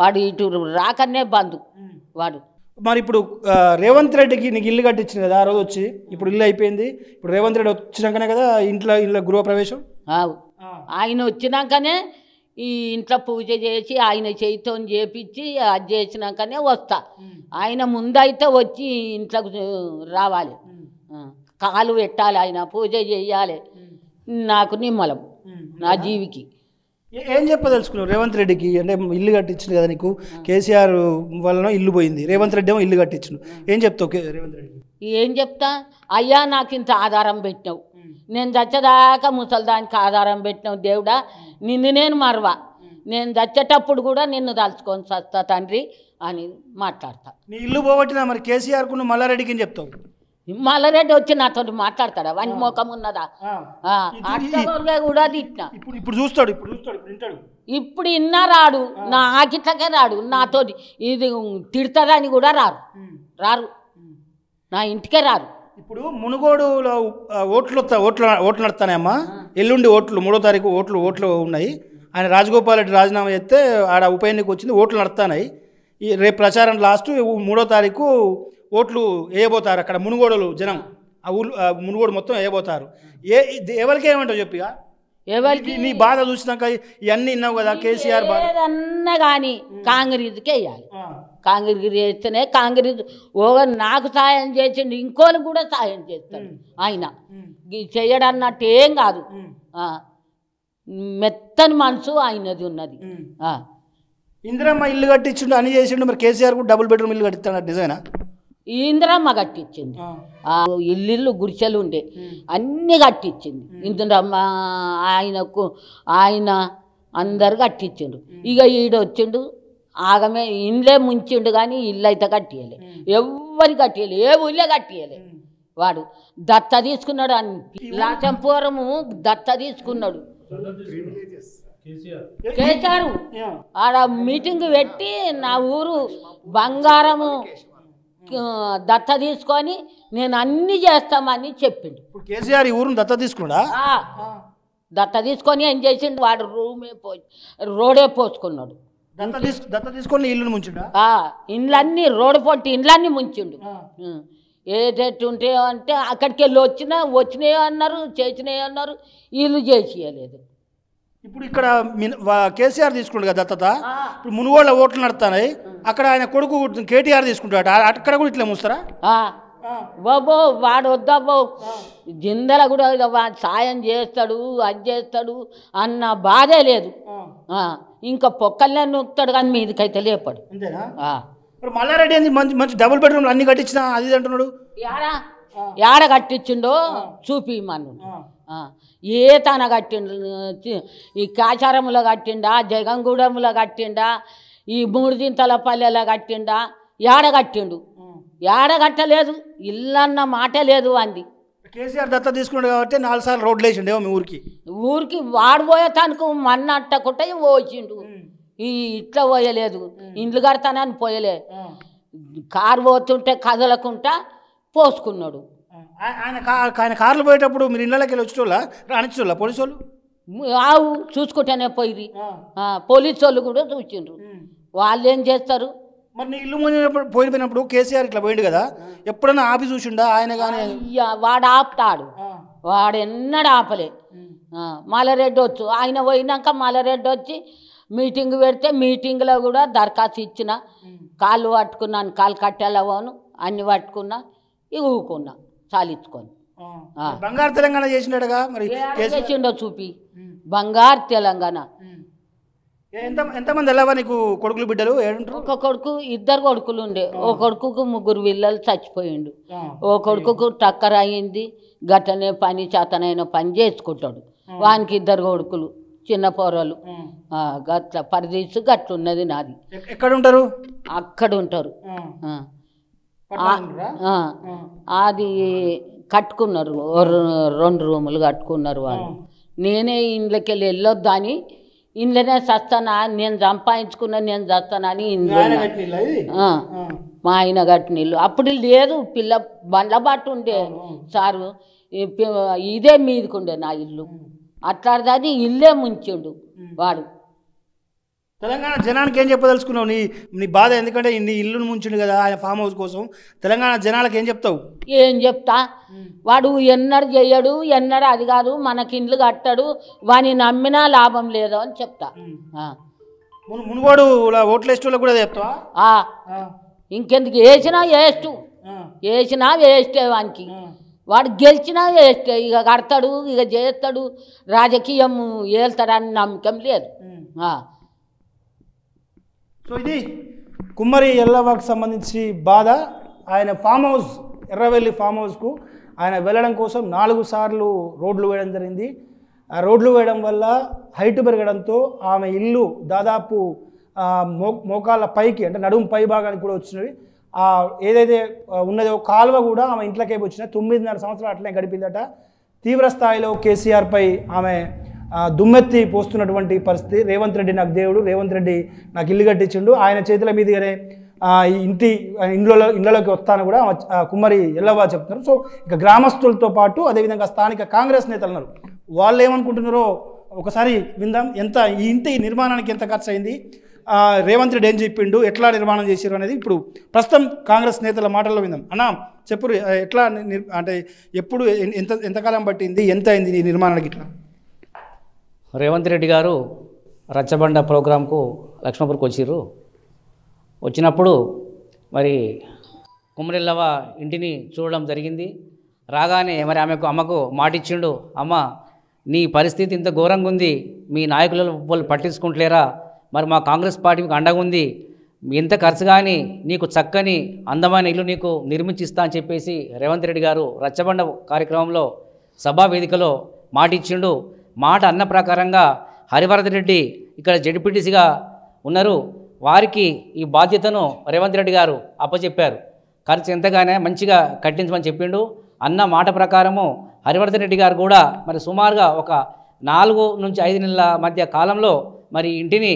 [SPEAKER 3] వాడు ఇటు రాకనే బంధు వాడు
[SPEAKER 1] మరి ఇప్పుడు రేవంత్ రెడ్డికి నీకు ఇల్లు కట్టించింది కదా ఆ రోజు వచ్చి ఇప్పుడు ఇల్లు అయిపోయింది ఇప్పుడు రేవంత్ రెడ్డి వచ్చినాకనే కదా ఇంట్లో ఇల్లు గృహప్రవేశం
[SPEAKER 3] ఆయన వచ్చినాకనే ఈ ఇంట్లో పూజ చేసి ఆయన చేయితో చేపించి అది చేసినాకనే వస్తా ఆయన ముందైతే వచ్చి ఇంట్లోకి రావాలి కాలు పెట్టాలి ఆయన పూజ చేయాలి నాకు నిమ్మలం నా జీవికి
[SPEAKER 1] ఏం చెప్పదలుచుకున్నావు రేవంత్ రెడ్డికి అంటే ఇల్లు కట్టించింది కదా నీకు కేసీఆర్ వలన ఇల్లు పోయింది రేవంత్ రెడ్డి ఏమో ఇల్లు కట్టించు ఏం చెప్తావు రేవంత్ రెడ్డి
[SPEAKER 3] ఏం చెప్తా అయ్యా నాకు ఇంత ఆధారం పెట్టినావు నేను చచ్చేదాకా ముసలిదానికి ఆధారం పెట్టినావు దేవుడా నిన్ను నేను మరవా నేను చచ్చేటప్పుడు కూడా నిన్ను దాల్చుకొని చస్తా తండ్రి అని మాట్లాడతా నీ ఇల్లు పోగొట్టినా మరి కేసీఆర్కు నువ్వు మల్లారెడ్డికి చెప్తావు మల్లారెడ్డి వచ్చి నాతో మాట్లాడతాడా వానికి మోకం ఉన్నదా కూడా తిట్టిన ఇప్పుడు
[SPEAKER 1] ఇప్పుడు చూస్తాడు ఇప్పుడు చూస్తాడు
[SPEAKER 3] ఇప్పుడు ఇన్నా రాడు నా ఆకిట్లకే రాడు నాతో ఇది తిడతాదని కూడా రారు రారు నా ఇంటికే రారు
[SPEAKER 1] ఇప్పుడు మునుగోడులో ఓట్లు ఓట్లు ఓట్లు నడుతానేమ్మా ఎల్లుండి ఓట్లు మూడో తారీఖు ఓట్లు ఓట్లు ఉన్నాయి ఆయన రాజగోపాల్ రెడ్డి రాజీనామా చేస్తే ఆడ ఉప ఎన్నిక వచ్చింది ఓట్లు నడుతానాయి ఈ రేపు ప్రచారం లాస్ట్ మూడో తారీఖు ఓట్లు వేయబోతారు అక్కడ మునుగోడలు జనం ఆ ఊళ్ళో మునుగోడు మొత్తం వేయబోతారు ఏ ఎవరికి ఏమంటావు చెప్పి ఎవరికి నీ బాధ చూసినాక ఇవన్నీ ఇన్నావు కదా కేసీఆర్
[SPEAKER 3] అన్న కానీ కాంగ్రెస్కి వేయాలి కాంగ్రెస్కి చేస్తేనే కాంగ్రెస్ ఓ నాకు సాయం చేసిండు ఇంకోని కూడా సాయం చేస్తాడు ఆయన చేయడన్నట్టు ఏం కాదు మెత్తని మనసు ఆయనది ఉన్నది
[SPEAKER 1] ఇందిరమ్మ ఇల్లు కట్టించుండు అని చేసిండు మరి కేసీఆర్ కూడా డబుల్ బెడ్రూమ్ ఇల్లు కట్టిస్తాడు నిజమేనా
[SPEAKER 3] ఇందిరమ్మ కట్టించింది ఇల్లు గుడిసెలు ఉండే అన్నీ కట్టించింది ఇందిరమ్మ ఆయనకు ఆయన అందరు కట్టించిండు ఇక ఈడు వచ్చిండు ఆగమే ఇండ్లే ముంచిండు కానీ ఇల్లు అయితే కట్టియలే ఎవరి కట్టియలే ఏ ఊళ్ళే కట్టియలే వాడు దత్త తీసుకున్నాడు అని లాచంపురము దత్త తీసుకున్నాడు కేసీఆర్ ఆడ మీటింగ్ పెట్టి నా ఊరు బంగారము దత్త తీసుకొని నేను అన్ని చేస్తామని చెప్పిండు
[SPEAKER 1] ఇప్పుడు కేసీఆర్ ఈ ఊరిని దత్త తీసుకున్నా
[SPEAKER 3] దత్త తీసుకొని ఏం చేసిండు వాడు రూమే పో రోడే పోసుకున్నాడు దత్త తీసుకొని ఇల్లుని ముంచిండు ఇండ్లన్నీ రోడ్డు పొట్టి ఇండ్లన్నీ ముంచిండు ఏదైతే ఉంటాయో అంటే అక్కడికి వెళ్ళి వచ్చినా వచ్చినాయో అన్నారు చేసినాయో అన్నారు వీళ్ళు చేసేయలేదు
[SPEAKER 1] ఇప్పుడు ఇక్కడ కేసీఆర్ తీసుకుంటాడు కదా దత్తత ఇప్పుడు మునుగోళ్ళ ఓట్లు నడుతున్నాయి అక్కడ ఆయన కొడుకు కేటీఆర్ తీసుకుంటాడు అక్కడ కూడా ఇట్లా ముస్తారా
[SPEAKER 3] బాబో వాడు వద్దబ్బో జిందల కూడా వాడు సాయం చేస్తాడు అది చేస్తాడు అన్న బాధే లేదు ఇంకా పొక్కలే నొక్కుతాడు కానీ మీ ఇదికై ఇప్పుడు మల్లారెడ్డి ఏంది మంచి మంచి డబుల్ బెడ్రూమ్లు అన్ని కట్టించిన అది అంటున్నాడు ఎడ యాడ కట్టించిండో మన ఏ తన కట్టిండు ఈ కాచారంలో కట్టిండా జగంగూడెంలో కట్టిండా ఈ దింతల పల్లెలో కట్టిండా ఏడ కట్టిండు ఏడ కట్టలేదు ఇల్లన్న మాట లేదు అంది
[SPEAKER 1] కేసీఆర్ దత్త తీసుకున్నాడు కాబట్టి నాలుగు సార్లు రోడ్లు వేసిండే మీ ఊరికి
[SPEAKER 3] ఊరికి వాడిపోయే తనకు మన్న అట్టకుండా పోచిండు ఈ ఇట్లా పోయలేదు ఇండ్లు కడతానని పోయలే కారు పోతుంటే కదలకుండా పోసుకున్నాడు
[SPEAKER 1] ఆయన ఆయన కార్లు పోయేటప్పుడు మీరు ఇళ్ళకి వెళ్ళి వచ్చేటోళ్ళ రాణించోళ్ళ పోలీసు వాళ్ళు
[SPEAKER 3] ఆవు చూసుకుంటేనే పోయి పోలీసు వాళ్ళు కూడా చూసిండ్రు వాళ్ళు ఏం చేస్తారు
[SPEAKER 1] మరి నీ ఇల్లు పోయిపోయినప్పుడు కేసీఆర్ ఇట్లా పోయిండు కదా ఎప్పుడైనా ఆపి చూసిండా ఆయన
[SPEAKER 3] కానీ వాడు ఆపుతాడు వాడు ఎన్నడ ఆపలే మాలరెడ్డి వచ్చు ఆయన పోయినాక మాలరెడ్డి వచ్చి మీటింగ్ పెడితే మీటింగ్లో కూడా దరఖాస్తు ఇచ్చిన కాళ్ళు పట్టుకున్నాను కాలు కట్టెలవోను అన్ని పట్టుకున్నా ఇగుకున్నా చాలించుకొని బంగారు తెలంగాణ చేసినాడుగా మరి చేసిండో చూపి బంగారు తెలంగాణ ఎంత కొడుకులు బిడ్డలు ఒక కొడుకు ఇద్దరు కొడుకులు ఉండే ఒక కొడుకుకు ముగ్గురు పిల్లలు చచ్చిపోయిండు ఓ కొడుకుకు టక్కర్ అయింది గట్టనే పని చేతనైన పని చేసుకుంటాడు వానికి ఇద్దరు కొడుకులు చిన్న పొరలు గట్ల పరిదీసు గట్లున్నది నాది ఎక్కడ ఉంటారు అక్కడ ఉంటారు అది కట్టుకున్నారు రెండు రూములు కట్టుకున్నారు వాళ్ళు నేనే ఇండ్లకి వెళ్ళి వెళ్ళొద్దు అని ఇండ్లనే చస్తానా నేను సంపాదించుకున్నా నేను చస్తానా అని ఇండ్లు మా ఆయన కట్టిన ఇల్లు అప్పుడు లేదు పిల్ల బండ్ల బట్టు ఉండే సారు ఇదే ఉండే నా ఇల్లు అట్లాడదని ఇల్లే ముంచిండు వాడు
[SPEAKER 1] తెలంగాణ జనానికి ఏం చెప్పదలుచుకున్నావు నీ నీ బాధ ఎందుకంటే నీ ఇల్లును ముంచుడు కదా ఆయన ఫామ్ హౌస్ కోసం తెలంగాణ జనాలకు ఏం చెప్తావు
[SPEAKER 3] ఏం చెప్తా వాడు ఎన్నడు చెయ్యడు ఎన్నడు అది కాదు మనకి ఇండ్లు కట్టడు వాని నమ్మినా లాభం లేదు అని చెప్తా
[SPEAKER 1] మునుగోడు ఓట్లేస్టులకు కూడా
[SPEAKER 3] చెప్తావా ఇంకెందుకు వేసినా వేస్ట్ వేసినా వేస్టే వానికి వాడు గెలిచినా వేస్ట్ ఇక కడతాడు ఇక చేస్తాడు రాజకీయం ఏల్తాడని నమ్మకం లేదు
[SPEAKER 1] సో ఇది కుమ్మరి ఎల్లవాకు సంబంధించి బాధ ఆయన ఫామ్ హౌస్ ఎర్రవెల్లి ఫామ్ హౌస్కు ఆయన వెళ్ళడం కోసం నాలుగు సార్లు రోడ్లు వేయడం జరిగింది ఆ రోడ్లు వేయడం వల్ల హైట్ పెరగడంతో ఆమె ఇల్లు దాదాపు మో మోకాళ్ళ పైకి అంటే నడుము పై భాగానికి కూడా వచ్చినవి ఆ ఏదైతే ఉన్నదో కాలువ కూడా ఆమె ఇంట్లోకే వచ్చినాయి తొమ్మిదిన్నర సంవత్సరాలు అట్లనే గడిపిందట తీవ్ర స్థాయిలో కేసీఆర్పై ఆమె దుమ్మెత్తి పోస్తున్నటువంటి పరిస్థితి రేవంత్ రెడ్డి నాకు దేవుడు రేవంత్ రెడ్డి నాకు ఇల్లు కట్టించిండు ఆయన చేతుల మీదుగానే ఇంటి ఇండ్లలో ఇండ్లలోకి వస్తాను కూడా కుమ్మరి ఎల్లవా చెప్తున్నారు సో ఇక గ్రామస్తులతో పాటు అదేవిధంగా స్థానిక కాంగ్రెస్ నేతలు ఉన్నారు వాళ్ళు ఏమనుకుంటున్నారో ఒకసారి విందాం ఎంత ఈ ఇంటి నిర్మాణానికి ఎంత ఖర్చు అయింది రేవంత్ రెడ్డి ఏం చెప్పిండు ఎట్లా నిర్మాణం చేశారు అనేది ఇప్పుడు ప్రస్తుతం కాంగ్రెస్ నేతల మాటల్లో విందాం అన్నా చెప్పు ఎట్లా అంటే ఎప్పుడు ఎంత ఎంతకాలం పట్టింది ఎంత అయింది ఈ నిర్మాణానికి ఇట్లా
[SPEAKER 4] రేవంత్ రెడ్డి గారు రచ్చబండ ప్రోగ్రాంకు లక్ష్మణపూర్కి వచ్చిర్రు వచ్చినప్పుడు మరి కుమ్మరిల్లవ ఇంటిని చూడడం జరిగింది రాగానే మరి ఆమెకు అమ్మకు మాటిచ్చిండు అమ్మ నీ పరిస్థితి ఇంత ఘోరంగా ఉంది మీ నాయకుల వాళ్ళు పట్టించుకుంటలేరా మరి మా కాంగ్రెస్ పార్టీకి మీకు అండగా ఉంది ఇంత ఖర్చు కానీ నీకు చక్కని అందమైన ఇల్లు నీకు నిర్మించిస్తా అని చెప్పేసి రేవంత్ రెడ్డి గారు రచ్చబండ కార్యక్రమంలో సభా వేదికలో మాటిచ్చిండు మాట అన్న ప్రకారంగా హరివర్ధన్ రెడ్డి ఇక్కడ జడ్పీటీసీగా ఉన్నారు వారికి ఈ బాధ్యతను రేవంత్ రెడ్డి గారు అప్పచెప్పారు ఖర్చు ఎంతగానే మంచిగా కట్టించమని చెప్పిండు అన్న మాట ప్రకారము హరివర్ధన్ రెడ్డి గారు కూడా మరి సుమారుగా ఒక నాలుగు నుంచి ఐదు నెలల మధ్య కాలంలో మరి ఇంటిని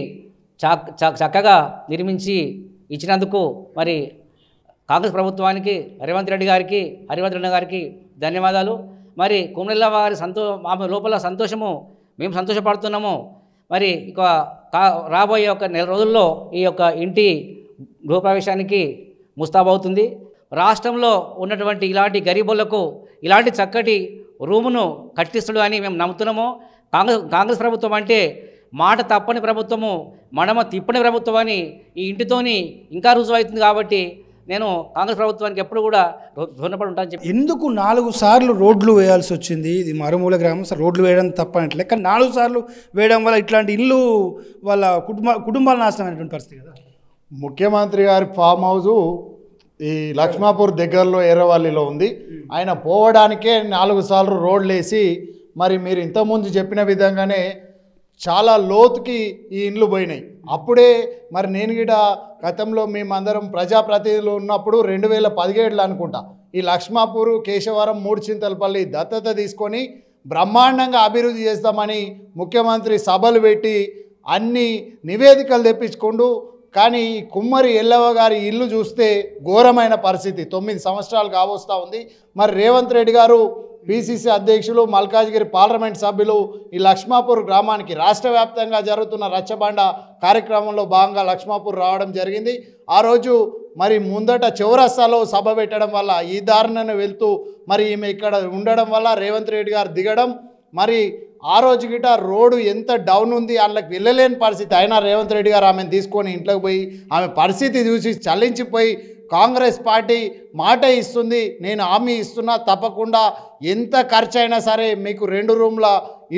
[SPEAKER 4] చక్కగా నిర్మించి ఇచ్చినందుకు మరి కాంగ్రెస్ ప్రభుత్వానికి రేవంత్ రెడ్డి గారికి హరివంత్ రెడ్డి గారికి ధన్యవాదాలు మరి కుమిళ్ళ వారి సంతో ఆమె లోపల సంతోషము మేము సంతోషపడుతున్నాము మరి ఇక రాబోయే ఒక నెల రోజుల్లో ఈ యొక్క ఇంటి గృహప్రవేశానికి ముస్తాబవుతుంది రాష్ట్రంలో ఉన్నటువంటి ఇలాంటి గరీబులకు ఇలాంటి చక్కటి రూమును కట్టిస్తుడు అని మేము నమ్ముతున్నాము కాంగ్రెస్ కాంగ్రెస్ ప్రభుత్వం అంటే మాట తప్పని ప్రభుత్వము మడమ తిప్పని ప్రభుత్వం అని ఈ ఇంటితోని ఇంకా రుజువు అవుతుంది కాబట్టి నేను కాంగ్రెస్ ప్రభుత్వానికి ఎప్పుడు కూడా ధ్వనపడి ఉంటాను చెప్పి ఎందుకు
[SPEAKER 1] నాలుగు సార్లు రోడ్లు వేయాల్సి వచ్చింది ఇది మరుమూల గ్రామం సార్ రోడ్లు వేయడం తప్పనట్లే కానీ నాలుగు సార్లు
[SPEAKER 2] వేయడం వల్ల ఇట్లాంటి ఇల్లు వాళ్ళ కుటుంబ కుటుంబాల నాశనం అనేటువంటి పరిస్థితి కదా ముఖ్యమంత్రి గారి ఫామ్ హౌస్ ఈ లక్ష్మాపూర్ దగ్గరలో ఎర్రవల్లిలో ఉంది ఆయన పోవడానికే నాలుగు సార్లు రోడ్లు వేసి మరి మీరు ఇంతకుముందు చెప్పిన విధంగానే చాలా లోతుకి ఈ ఇండ్లు పోయినాయి అప్పుడే మరి నేను గిడ గతంలో మేమందరం ప్రజాప్రతినిధులు ఉన్నప్పుడు రెండు వేల పదిహేడులో అనుకుంటా ఈ లక్ష్మాపూర్ కేశవరం మూడు చింతలపల్లి దత్తత తీసుకొని బ్రహ్మాండంగా అభివృద్ధి చేస్తామని ముఖ్యమంత్రి సభలు పెట్టి అన్ని నివేదికలు తెప్పించుకుంటూ కానీ ఈ కుమ్మరి ఎల్లవ గారి ఇల్లు చూస్తే ఘోరమైన పరిస్థితి తొమ్మిది సంవత్సరాలు కావస్తూ ఉంది మరి రేవంత్ రెడ్డి గారు పిసిసి అధ్యక్షులు మల్కాజ్గిరి పార్లమెంట్ సభ్యులు ఈ లక్ష్మాపూర్ గ్రామానికి రాష్ట్ర వ్యాప్తంగా జరుగుతున్న రచ్చబండ కార్యక్రమంలో భాగంగా లక్ష్మాపూర్ రావడం జరిగింది ఆ రోజు మరి ముందట చివరస్తాలో సభ పెట్టడం వల్ల ఈ దారుణను వెళ్తూ మరి ఈమె ఇక్కడ ఉండడం వల్ల రేవంత్ రెడ్డి గారు దిగడం మరి ఆ రోజు గిట రోడ్డు ఎంత డౌన్ ఉంది అందులోకి వెళ్ళలేని పరిస్థితి అయినా రేవంత్ రెడ్డి గారు ఆమెను తీసుకొని ఇంట్లోకి పోయి ఆమె పరిస్థితి చూసి చలించిపోయి కాంగ్రెస్ పార్టీ మాట ఇస్తుంది నేను హామీ ఇస్తున్నా తప్పకుండా ఎంత ఖర్చు అయినా సరే మీకు రెండు రూమ్ల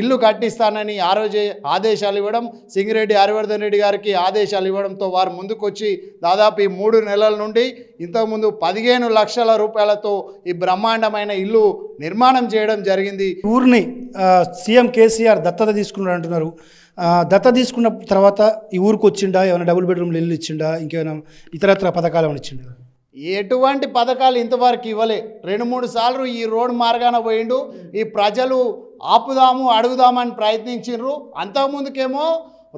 [SPEAKER 2] ఇల్లు కట్టిస్తానని ఆ రోజే ఆదేశాలు ఇవ్వడం సింగిరెడ్డి హరివర్ధన్ రెడ్డి గారికి ఆదేశాలు ఇవ్వడంతో వారు ముందుకొచ్చి దాదాపు ఈ మూడు నెలల నుండి ఇంతకుముందు పదిహేను లక్షల రూపాయలతో ఈ బ్రహ్మాండమైన ఇల్లు నిర్మాణం చేయడం జరిగింది
[SPEAKER 1] ఊరిని సీఎం కేసీఆర్ దత్తత తీసుకున్నాడు అంటున్నారు దత్త తీసుకున్న తర్వాత ఈ ఊరికి వచ్చిండా ఏమైనా డబుల్ బెడ్రూమ్లు ఇల్లు ఇచ్చిండా ఇంకేమైనా ఇతరత్ర పథకాలు ఏమైనా ఇచ్చిండా
[SPEAKER 2] ఎటువంటి పథకాలు ఇంతవరకు ఇవ్వలే రెండు మూడు సార్లు ఈ రోడ్డు మార్గాన పోయిండు ఈ ప్రజలు ఆపుదాము అడుగుదామని ప్రయత్నించిండ్రు అంతకుముందుకేమో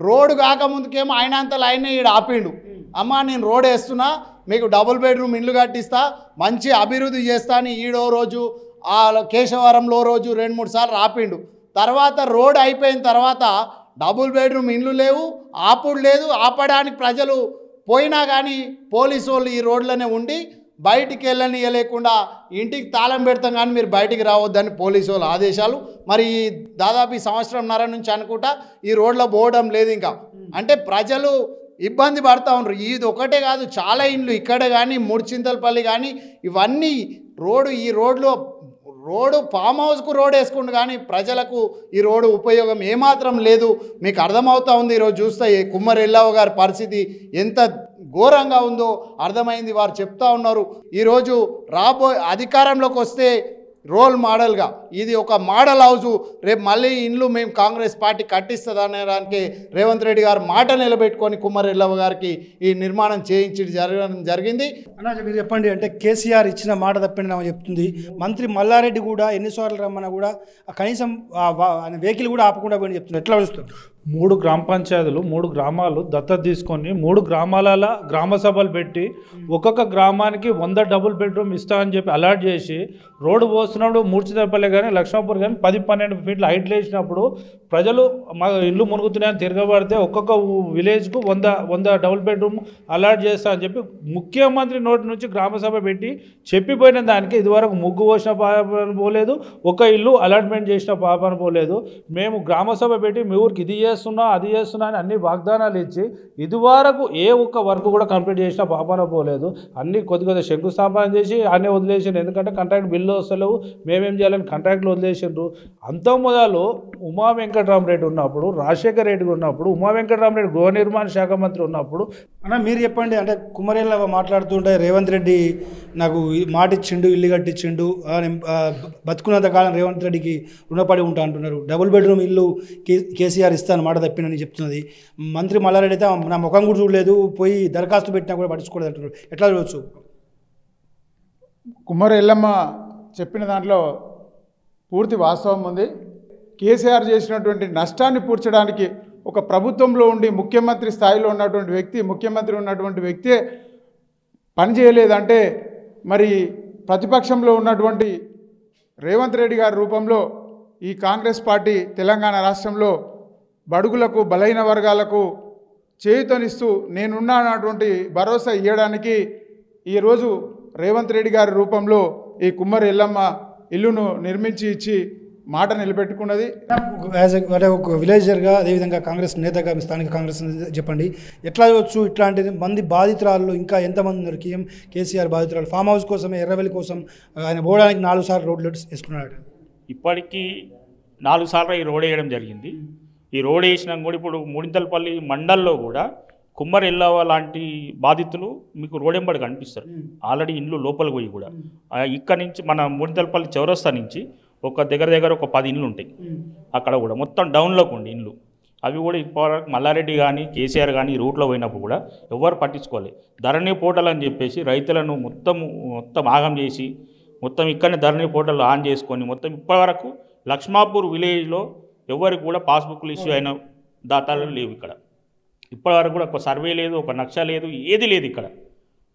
[SPEAKER 2] రోడ్డు కాకముందుకేమో ఆయన అంత లైన్ ఈడ ఆపిండు అమ్మ నేను రోడ్ వేస్తున్నా మీకు డబుల్ బెడ్రూమ్ ఇల్లు కట్టిస్తా మంచి అభివృద్ధి చేస్తా అని ఈడో రోజు ఆ కేశవరంలో రోజు రెండు మూడు సార్లు ఆపిండు తర్వాత రోడ్ అయిపోయిన తర్వాత డబుల్ బెడ్రూమ్ ఇండ్లు లేవు ఆపుడు లేదు ఆపడానికి ప్రజలు పోయినా కానీ పోలీసు వాళ్ళు ఈ రోడ్లోనే ఉండి బయటికి వెళ్ళనియలేకుండా ఇంటికి తాళం పెడతాం కానీ మీరు బయటికి రావద్దని పోలీసు వాళ్ళ ఆదేశాలు మరి దాదాపు ఈ సంవత్సరంన్నర నుంచి అనుకుంటా ఈ రోడ్లో పోవడం లేదు ఇంకా అంటే ప్రజలు ఇబ్బంది పడతా ఉన్నారు ఇది ఒకటే కాదు చాలా ఇండ్లు ఇక్కడ కానీ ముడిచింతలపల్లి కానీ ఇవన్నీ రోడ్డు ఈ రోడ్లో రోడ్డు ఫామ్ హౌస్కు రోడ్ వేసుకుండు కానీ ప్రజలకు ఈ రోడ్డు ఉపయోగం ఏమాత్రం లేదు మీకు అర్థమవుతా ఉంది ఈరోజు చూస్తే కుమ్మరెల్లావు గారి పరిస్థితి ఎంత ఘోరంగా ఉందో అర్థమైంది వారు చెప్తా ఉన్నారు ఈరోజు రాబోయే అధికారంలోకి వస్తే రోల్ మోడల్గా ఇది ఒక మోడల్ హౌజు రేపు మళ్ళీ ఇండ్లు మేము కాంగ్రెస్ పార్టీ కట్టిస్తుందనే దానికి రేవంత్ రెడ్డి గారు మాట నిలబెట్టుకొని కుమారెల్లవ గారికి ఈ నిర్మాణం చేయించి జరగడం జరిగింది మీరు చెప్పండి అంటే కేసీఆర్ ఇచ్చిన మాట తప్పని చెప్తుంది మంత్రి
[SPEAKER 1] మల్లారెడ్డి కూడా ఎన్నిసార్లు రమ్మన్నా కూడా కనీసం వెహికల్ కూడా ఆపకుండా పోయి చెప్తుంది ఎట్లా వస్తుంది మూడు గ్రామ పంచాయతీలు మూడు గ్రామాలు దత్తత తీసుకొని మూడు గ్రామాల గ్రామ సభలు పెట్టి ఒక్కొక్క గ్రామానికి వంద డబుల్ బెడ్రూమ్ ఇస్తా అని చెప్పి అలాట్ చేసి రోడ్డు పోస్తున్నప్పుడు మూర్చిదపల్లి కానీ లక్ష్మణపూర్ కానీ పది పన్నెండు ఫీట్లు హైట్ లేచినప్పుడు ప్రజలు మా ఇల్లు మునుగుతున్నాయని తిరగబడితే ఒక్కొక్క విలేజ్కు వంద వంద డబుల్ బెడ్రూమ్ అలాట్ చేస్తా అని చెప్పి ముఖ్యమంత్రి నోటి నుంచి గ్రామ సభ పెట్టి చెప్పిపోయిన దానికి ఇదివరకు ముగ్గు పోసిన పాపన పోలేదు ఒక ఇల్లు అలాట్మెంట్ చేసిన పాపన పోలేదు మేము గ్రామ సభ పెట్టి మీ ఊరికి ఇది చేస్తున్నా అది చేస్తున్నా అని అన్ని వాగ్దానాలు ఇచ్చి ఇదివరకు ఏ ఒక్క వర్క్ కూడా కంప్లీట్ చేసినా బాబాన పోలేదు అన్ని కొద్ది కొద్దిగా శంకుస్థాపన చేసి అన్నీ వదిలేసిండ్రు ఎందుకంటే కాంట్రాక్ట్ బిల్లు వస్తలేవు మేమేం చేయాలని కంట్రాక్ట్లు వదిలేసిండ్రు అంతమొదలు ఉమా వెంకటరామరెడ్డి ఉన్నప్పుడు రాజశేఖర రెడ్డి ఉన్నప్పుడు ఉమా వెంకటరామరెడ్డి గృహ నిర్మాణ శాఖ మంత్రి ఉన్నప్పుడు అన్న మీరు చెప్పండి అంటే కుమరేళ్ళ మాట్లాడుతుంటే రేవంత్ రెడ్డి నాకు మాట ఇచ్చిండు ఇల్లు కట్టించిండు బతుకున్నంత కాలం రేవంత్ రెడ్డికి రుణపడి ఉంటా అంటున్నారు డబుల్ బెడ్రూమ్ ఇల్లు కేసీఆర్ ఇస్తాను మాట తప్పినని చెప్తున్నది మంత్రి మల్లారెడ్డి అయితే నా ముఖం కూడా చూడలేదు పోయి దరఖాస్తు పెట్టినా కూడా
[SPEAKER 2] పట్టించుకోలేదు అంటున్నారు ఎట్లా చూడవచ్చు కుమార్ ఎల్లమ్మ చెప్పిన దాంట్లో పూర్తి వాస్తవం ఉంది కేసీఆర్ చేసినటువంటి నష్టాన్ని పూడ్చడానికి ఒక ప్రభుత్వంలో ఉండి ముఖ్యమంత్రి స్థాయిలో ఉన్నటువంటి వ్యక్తి ముఖ్యమంత్రి ఉన్నటువంటి వ్యక్తే పనిచేయలేదంటే మరి ప్రతిపక్షంలో ఉన్నటువంటి రేవంత్ రెడ్డి గారి రూపంలో ఈ కాంగ్రెస్ పార్టీ తెలంగాణ రాష్ట్రంలో బడుగులకు బలైన వర్గాలకు చేయుతనిస్తూ నేనున్నానటువంటి భరోసా ఇవ్వడానికి ఈరోజు రేవంత్ రెడ్డి గారి రూపంలో ఈ కుమ్మరి ఎల్లమ్మ ఇల్లును నిర్మించి ఇచ్చి మాట నిలబెట్టుకున్నది యాజ్ అంటే ఒక విలేజర్గా
[SPEAKER 1] అదేవిధంగా కాంగ్రెస్ నేతగా స్థానిక కాంగ్రెస్ చెప్పండి ఎట్లా చూడవచ్చు ఇట్లాంటి మంది బాధితురాలు ఇంకా ఎంతమంది ఉన్నారు కేఎం కేసీఆర్ బాధితురాలు ఫామ్ హౌస్ కోసమే ఎర్రవెల్లి కోసం ఆయన పోవడానికి నాలుగు సార్లు రోడ్లు వేసుకున్నాడు
[SPEAKER 5] ఇప్పటికీ నాలుగు సార్లు ఈ రోడ్ వేయడం జరిగింది ఈ రోడ్ వేసినాం కూడా ఇప్పుడు మూడింతలపల్లి మండల్లో కూడా కుమ్మరి ఎల్లవ లాంటి బాధితులు మీకు రోడెంబడి కనిపిస్తారు ఆల్రెడీ ఇండ్లు లోపలికి పోయి కూడా ఇక్కడ నుంచి మన మూడింతలపల్లి చౌరస్తా నుంచి ఒక దగ్గర దగ్గర ఒక పది ఇండ్లు ఉంటాయి అక్కడ కూడా మొత్తం డౌన్లోకి ఉండి ఇండ్లు అవి కూడా ఇప్పటివరకు మల్లారెడ్డి కానీ కేసీఆర్ కానీ రూట్లో పోయినప్పుడు కూడా ఎవరు పట్టించుకోవాలి ధరణి పోటలు అని చెప్పేసి రైతులను మొత్తం మొత్తం ఆగం చేసి మొత్తం ఇక్కడనే ధరణి పోటలు ఆన్ చేసుకొని మొత్తం ఇప్పటివరకు లక్ష్మాపూర్ విలేజ్లో ఎవరికి కూడా పాస్బుక్లు ఇష్యూ hmm. అయిన దాతాలు లేవు ఇక్కడ ఇప్పటివరకు కూడా ఒక సర్వే లేదు ఒక నక్ష లేదు ఏది లేదు ఇక్కడ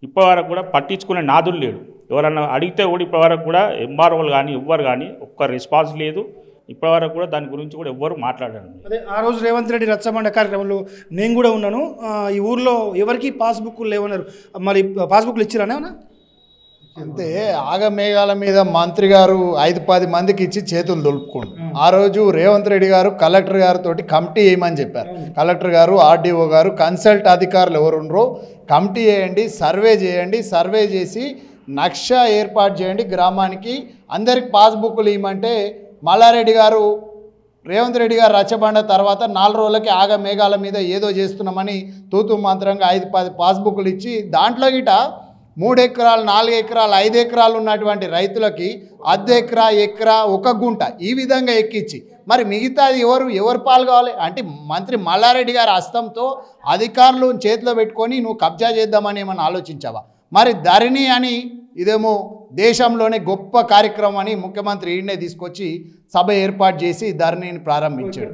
[SPEAKER 5] ఇప్పటివరకు కూడా పట్టించుకునే నాదులు లేడు ఎవరన్నా అడిగితే కూడా ఇప్పటివరకు కూడా ఎంఆర్ఓలు కానీ ఎవ్వరు కానీ ఒక్క రెస్పాన్స్ లేదు ఇప్పటివరకు కూడా దాని గురించి కూడా ఎవ్వరు మాట్లాడారు
[SPEAKER 1] అదే ఆ రోజు రేవంత్ రెడ్డి రచ్చబండ కార్యక్రమంలో నేను కూడా ఉన్నాను ఈ ఊర్లో ఎవరికి పాస్బుక్లు లేవన్నారు మరి పాస్బుక్లు ఇచ్చిరానే
[SPEAKER 2] అంతే ఆగమేఘాల మీద మంత్రి గారు ఐదు పది మందికి ఇచ్చి చేతులు దులుపుకోండి ఆ రోజు రేవంత్ రెడ్డి గారు కలెక్టర్ గారితో కమిటీ వేయమని చెప్పారు కలెక్టర్ గారు ఆర్డీఓ గారు కన్సల్ట్ అధికారులు ఎవరున్నారో కమిటీ వేయండి సర్వే చేయండి సర్వే చేసి నక్ష ఏర్పాటు చేయండి గ్రామానికి అందరికి పాస్బుక్లు ఇవ్వమంటే మల్లారెడ్డి గారు రేవంత్ రెడ్డి గారు రచ్చబండ తర్వాత నాలుగు రోజులకి ఆగ మేఘాల మీద ఏదో చేస్తున్నామని తూతు మాత్రంగా ఐదు పది పాస్బుక్లు ఇచ్చి దాంట్లో గిట మూడు ఎకరాలు నాలుగు ఎకరాలు ఐదు ఎకరాలు ఉన్నటువంటి రైతులకి అర్ధ ఎకరా ఎకరా ఒక గుంట ఈ విధంగా ఎక్కించి మరి మిగతాది ఎవరు ఎవరు పాల్గొవాలి అంటే మంత్రి మల్లారెడ్డి గారి హస్తంతో అధికారులు చేతిలో పెట్టుకొని నువ్వు కబ్జా చేద్దామని ఏమైనా ఆలోచించావా మరి ధరణి అని ఇదేమో దేశంలోనే గొప్ప కార్యక్రమం అని ముఖ్యమంత్రి ఈయనే తీసుకొచ్చి సభ ఏర్పాటు చేసి ధర్నీని ప్రారంభించాడు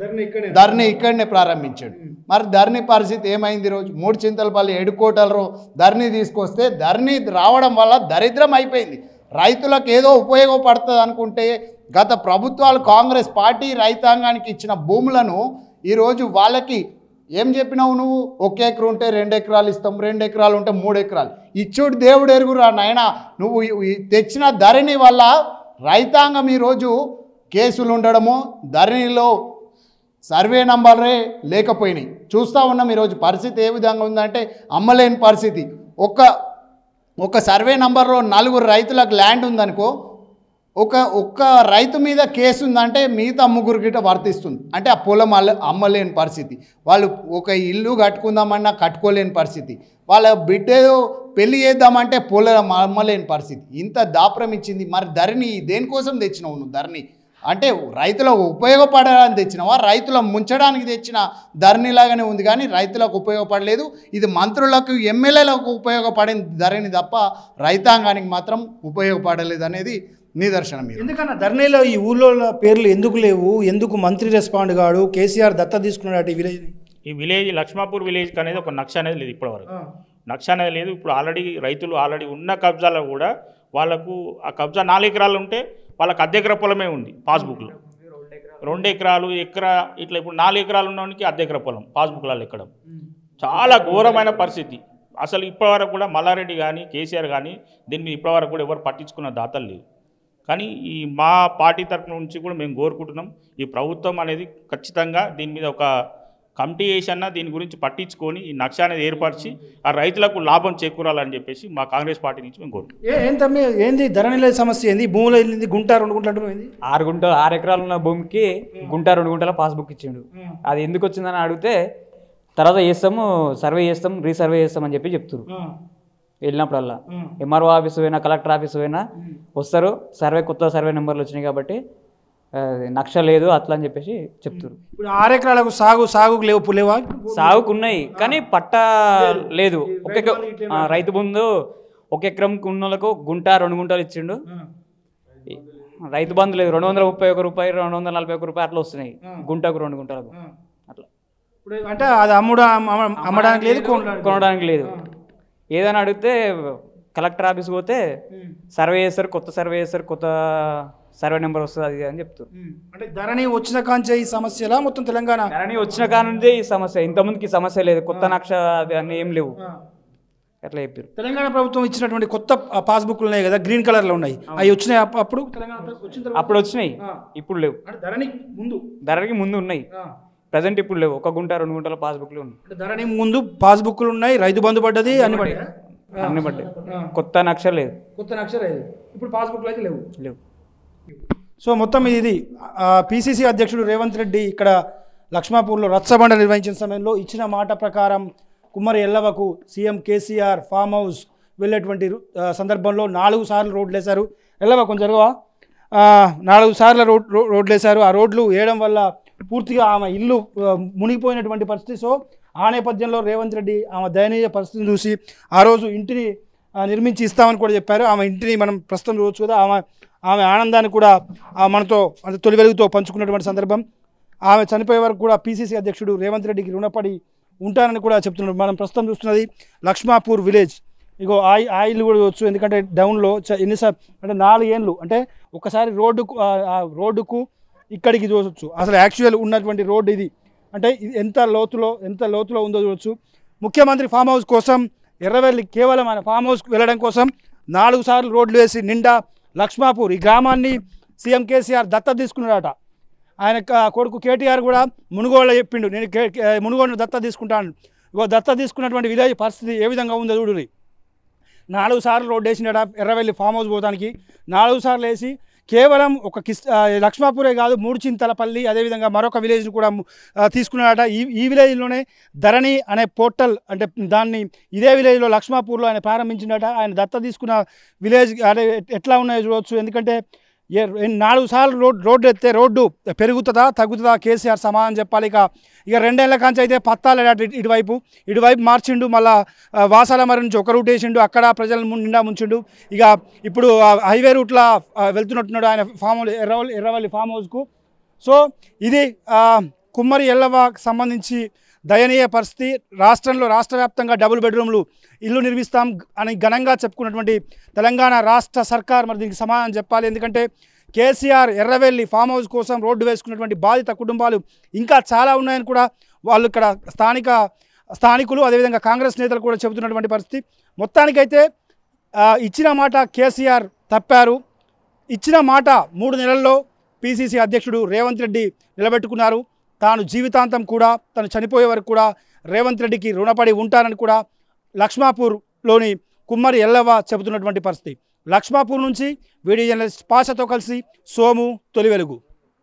[SPEAKER 2] ధర్నీ ఇక్కడనే ప్రారంభించాడు మరి ధరణి పరిస్థితి ఏమైంది రోజు మూడు చింతలపల్లి ఎడుకోటలు ధర్నీ తీసుకొస్తే ధర్నీ రావడం వల్ల దరిద్రం అయిపోయింది రైతులకు ఏదో ఉపయోగపడుతుంది అనుకుంటే గత ప్రభుత్వాలు కాంగ్రెస్ పార్టీ రైతాంగానికి ఇచ్చిన భూములను ఈరోజు వాళ్ళకి ఏం చెప్పినావు నువ్వు ఒక ఎకరు ఉంటే రెండు ఎకరాలు ఇస్తాం రెండు ఎకరాలు ఉంటే మూడు ఎకరాలు ఇచ్చుడు దేవుడు ఎరుగురా నాయన నువ్వు తెచ్చిన ధరణి వల్ల రైతాంగం ఈరోజు కేసులు ఉండడము ధరణిలో సర్వే నంబర్లే లేకపోయినాయి చూస్తూ ఉన్నాం ఈరోజు పరిస్థితి ఏ విధంగా ఉందంటే అమ్మలేని పరిస్థితి ఒక ఒక సర్వే నంబర్లో నలుగురు రైతులకు ల్యాండ్ ఉందనుకో ఒక ఒక్క రైతు మీద కేసు ఉందంటే మిగతా ముగ్గురు గిట వర్తిస్తుంది అంటే ఆ పొలం అమ్మలేని పరిస్థితి వాళ్ళు ఒక ఇల్లు కట్టుకుందామన్నా కట్టుకోలేని పరిస్థితి వాళ్ళ బిడ్డేదో పెళ్ళి చేద్దామంటే పొలం అమ్మలేని పరిస్థితి ఇంత దాపరం ఇచ్చింది మరి ధరణి దేనికోసం తెచ్చినావు నువ్వు ధరణి అంటే రైతుల ఉపయోగపడడానికి తెచ్చినవా రైతుల ముంచడానికి తెచ్చిన ధరణి లాగానే ఉంది కానీ రైతులకు ఉపయోగపడలేదు ఇది మంత్రులకు ఎమ్మెల్యేలకు ఉపయోగపడిన ధరణి తప్ప రైతాంగానికి మాత్రం ఉపయోగపడలేదు అనేది నిదర్శనం
[SPEAKER 1] ఎందుకన్నా ధర్నేలో ఈ ఊళ్ళో పేర్లు ఎందుకు లేవు ఎందుకు మంత్రి రెస్పాండ్ కాడు కేసీఆర్ దత్త తీసుకున్నాడు ఈ విలేజ్
[SPEAKER 5] ఈ విలేజ్ లక్ష్మాపూర్ విలేజ్ అనేది ఒక నక్ష అనేది లేదు ఇప్పటివరకు నక్ష అనేది లేదు ఇప్పుడు ఆల్రెడీ రైతులు ఆల్రెడీ ఉన్న కబ్జాలో కూడా వాళ్ళకు ఆ కబ్జా నాలుగు ఎకరాలు ఉంటే వాళ్ళకి అర్ధ ఎకర పొలమే ఉంది పాస్బుక్లో రెండు ఎకరాలు ఎకరా ఇట్లా ఇప్పుడు నాలుగు ఎకరాలు ఉన్నవానికి అర్ధ ఎకర పొలం పాస్బుక్లలో ఎక్కడం చాలా ఘోరమైన పరిస్థితి అసలు ఇప్పటివరకు కూడా మల్లారెడ్డి కానీ కేసీఆర్ కానీ దీన్ని ఇప్పటివరకు కూడా ఎవరు పట్టించుకున్న దాతలు లేవు కానీ ఈ మా పార్టీ తరఫున నుంచి కూడా మేము కోరుకుంటున్నాం ఈ ప్రభుత్వం అనేది ఖచ్చితంగా దీని మీద ఒక కమిటీ వేసన్నా దీని గురించి పట్టించుకొని ఈ నక్ష అనేది ఏర్పరిచి ఆ రైతులకు లాభం చేకూరాలని చెప్పేసి మా కాంగ్రెస్ పార్టీ నుంచి మేము కోరుకుంటాం
[SPEAKER 1] ఏం తమ్మి ఏంది ధరణిల సమస్య ఏంది భూమిలో వెళ్ళింది గుంట
[SPEAKER 6] రెండు గుంటలు ఆరు గుంట ఆరు ఎకరాలు ఉన్న భూమికి గుంట రెండు గుంటల పాస్బుక్ ఇచ్చిండు అది ఎందుకు వచ్చిందని అడిగితే తర్వాత చేస్తాము సర్వే చేస్తాం రీసర్వే చేస్తామని చెప్పి చెప్తున్నారు వెళ్ళినప్పుడల్లా ఎంఆర్ఓ ఆఫీస్ పోయినా కలెక్టర్ ఆఫీస్ పోయినా వస్తారు సర్వే కొత్త సర్వే నెంబర్లు వచ్చినాయి కాబట్టి నక్ష లేదు అట్లా అని చెప్పేసి చెప్తారు ఇప్పుడు ఆరు ఎకరాలకు సాగు సాగుకు లేవు పులేవా సాగుకు ఉన్నాయి కానీ పట్ట లేదు ఒక రైతు బంధు ఒక ఎకరం ఉన్నోళ్ళకు గుంట రెండు గుంటలు ఇచ్చిండు రైతు బంధు లేదు రెండు వందల ముప్పై ఒక రూపాయి రెండు వందల నలభై ఒక రూపాయి అట్లా వస్తున్నాయి గుంటకు రెండు గుంటలకు అట్లా
[SPEAKER 1] అంటే అది అమ్ముడు అమ్మడానికి లేదు కొనడానికి
[SPEAKER 6] లేదు ఏదైనా అడిగితే కలెక్టర్ ఆఫీస్ పోతే సర్వే చేస్తారు కొత్త సర్వే చేస్తారు కొత్త సర్వే నెంబర్ వస్తుంది అది అని చెప్తారు అంటే ధరణి వచ్చిన కాంచే ఈ సమస్యలా మొత్తం తెలంగాణ ధరణి వచ్చిన కానుంచే ఈ సమస్య ఇంతకుముందుకి సమస్య లేదు కొత్త నక్ష అన్నీ ఏం లేవు అట్లా చెప్పారు
[SPEAKER 1] తెలంగాణ ప్రభుత్వం ఇచ్చినటువంటి కొత్త పాస్బుక్లు ఉన్నాయి కదా గ్రీన్ కలర్లో ఉన్నాయి
[SPEAKER 6] అవి వచ్చినాయి అప్పుడు అప్పుడు వచ్చినాయి ఇప్పుడు లేవు ధరణి ముందు ధరణికి ముందు ఉన్నాయి ప్రజెంట్ ఇప్పుడు లేవు ఒక గుంట రెండు గుంటల పాస్బుక్లు ఉన్నాయి ముందు పాస్బుక్లు ఉన్నాయి రైతు బంధు పడ్డది అన్ని పడ్డాయి అన్ని పడ్డాయి కొత్త నక్ష లేదు
[SPEAKER 1] కొత్త నక్ష లేదు ఇప్పుడు పాస్బుక్లు అయితే లేవు లేవు సో మొత్తం ఇది పిసిసి అధ్యక్షుడు రేవంత్ రెడ్డి ఇక్కడ లక్ష్మాపూర్లో రచ్చబండ నిర్వహించిన సమయంలో ఇచ్చిన మాట ప్రకారం కుమ్మరి ఎల్లవకు సీఎం కేసీఆర్ ఫామ్ హౌస్ వెళ్ళేటువంటి సందర్భంలో నాలుగు సార్లు రోడ్లు వేశారు ఎల్లవ కొంచెం జరగవా నాలుగు సార్లు రోడ్ రోడ్లు వేశారు ఆ రోడ్లు వేయడం వల్ల పూర్తిగా ఆమె ఇల్లు మునిగిపోయినటువంటి పరిస్థితి సో ఆ నేపథ్యంలో రేవంత్ రెడ్డి ఆమె దయనీయ పరిస్థితిని చూసి ఆ రోజు ఇంటిని నిర్మించి ఇస్తామని కూడా చెప్పారు ఆమె ఇంటిని మనం ప్రస్తుతం చూడవచ్చు కదా ఆమె ఆమె ఆనందాన్ని కూడా మనతో అంటే తొలి వెలుగుతో పంచుకున్నటువంటి సందర్భం ఆమె చనిపోయే వరకు కూడా పీసీసీ అధ్యక్షుడు రేవంత్ రెడ్డికి రుణపడి ఉంటానని కూడా చెప్తున్నారు మనం ప్రస్తుతం చూస్తున్నది లక్ష్మాపూర్ విలేజ్ ఇగో ఆ ఆయిల్ కూడా చూడవచ్చు ఎందుకంటే డౌన్లో ఎన్నిసార్లు అంటే నాలుగేండ్లు అంటే ఒకసారి రోడ్డుకు రోడ్డుకు ఇక్కడికి చూడొచ్చు అసలు యాక్చువల్ ఉన్నటువంటి రోడ్ ఇది అంటే ఎంత లోతులో ఎంత లోతులో ఉందో చూడవచ్చు ముఖ్యమంత్రి ఫామ్ హౌస్ కోసం ఎర్రవెల్లి కేవలం ఆయన ఫామ్ హౌస్కి వెళ్ళడం కోసం నాలుగు సార్లు రోడ్లు వేసి నిండా లక్ష్మాపూర్ ఈ గ్రామాన్ని సీఎం కేసీఆర్ దత్త తీసుకున్నాడట ఆయన కొడుకు కేటీఆర్ కూడా మునుగోళ్ళ చెప్పిండు నేను మునుగోళ్ళు దత్త తీసుకుంటాను ఇగో దత్త తీసుకున్నటువంటి విలేజ్ పరిస్థితి ఏ విధంగా ఉందో చూడు నాలుగు సార్లు రోడ్డు వేసినాడా ఎర్రవెల్లి ఫామ్ హౌస్ పోతానికి నాలుగు సార్లు వేసి కేవలం ఒక కిస్ లక్ష్మాపూరే కాదు మూడు చింతలపల్లి అదేవిధంగా మరొక విలేజ్ని కూడా తీసుకున్నాడట ఈ ఈ విలేజ్లోనే ధరణి అనే పోర్టల్ అంటే దాన్ని ఇదే విలేజ్లో లక్ష్మాపూర్లో ఆయన ప్రారంభించినట ఆయన దత్త తీసుకున్న విలేజ్ అంటే ఎట్లా ఉన్నాయో చూడవచ్చు ఎందుకంటే నాలుగు సార్లు రోడ్ రోడ్డు ఎత్తే రోడ్డు పెరుగుతుందా తగ్గుతుందా కేసీఆర్ సమాధానం చెప్పాలి ఇక ఇక రెండేళ్ల కాంచి అయితే పత్తాలు ఇటువైపు ఇటువైపు మార్చిండు మళ్ళా వాసాల మరి నుంచి ఒక రూట్ వేసిండు అక్కడ ప్రజల నిండా ముంచిండు ఇక ఇప్పుడు హైవే రూట్లో వెళ్తున్నట్టున్నాడు ఆయన ఫామ్ ఎర్రవల్లి ఎర్రవల్లి ఫామ్ హౌస్కు సో ఇది కుమ్మరి ఎల్లవకు సంబంధించి దయనీయ పరిస్థితి రాష్ట్రంలో రాష్ట్ర వ్యాప్తంగా డబుల్ బెడ్రూమ్లు ఇల్లు నిర్మిస్తాం అని ఘనంగా చెప్పుకున్నటువంటి తెలంగాణ రాష్ట్ర సర్కార్ మరి దీనికి సమాధానం చెప్పాలి ఎందుకంటే కేసీఆర్ ఎర్రవెల్లి ఫామ్ హౌస్ కోసం రోడ్డు వేసుకున్నటువంటి బాధిత కుటుంబాలు ఇంకా చాలా ఉన్నాయని కూడా వాళ్ళు ఇక్కడ స్థానిక స్థానికులు అదేవిధంగా కాంగ్రెస్ నేతలు కూడా చెబుతున్నటువంటి పరిస్థితి మొత్తానికైతే ఇచ్చిన మాట కేసీఆర్ తప్పారు ఇచ్చిన మాట మూడు నెలల్లో పిసిసి అధ్యక్షుడు రేవంత్ రెడ్డి నిలబెట్టుకున్నారు తాను జీవితాంతం కూడా తను చనిపోయే వరకు కూడా రేవంత్ రెడ్డికి రుణపడి ఉంటానని కూడా లక్ష్మాపూర్లోని కుమ్మరి ఎల్లవ్వ చెబుతున్నటువంటి పరిస్థితి లక్ష్మాపూర్ నుంచి వీడియో జర్నలిస్ట్ పాషతో కలిసి సోము తొలి వెలుగు